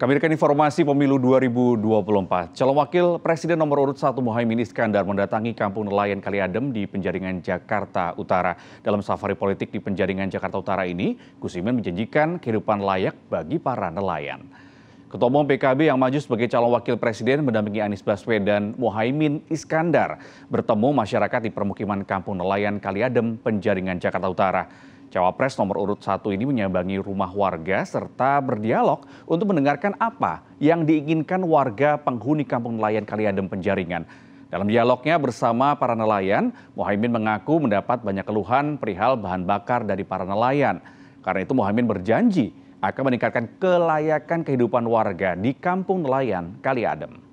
Kami akan informasi pemilu 2024. Calon Wakil Presiden nomor urut 1 Mohaimin Iskandar mendatangi kampung nelayan Kaliadem di penjaringan Jakarta Utara. Dalam safari politik di penjaringan Jakarta Utara ini, Gus Imin menjanjikan kehidupan layak bagi para nelayan. Ketua Umum PKB yang maju sebagai calon wakil presiden mendampingi Anies Baswedan, Mohaimin Iskandar bertemu masyarakat di permukiman kampung nelayan Kaliadem, Penjaringan Jakarta Utara. Cawapres nomor urut satu ini menyambangi rumah warga serta berdialog untuk mendengarkan apa yang diinginkan warga penghuni kampung nelayan Kaliadem Penjaringan. Dalam dialognya bersama para nelayan, Mohaimin mengaku mendapat banyak keluhan perihal bahan bakar dari para nelayan. Karena itu Mohaimin berjanji akan meningkatkan kelayakan kehidupan warga di kampung nelayan Kaliadem.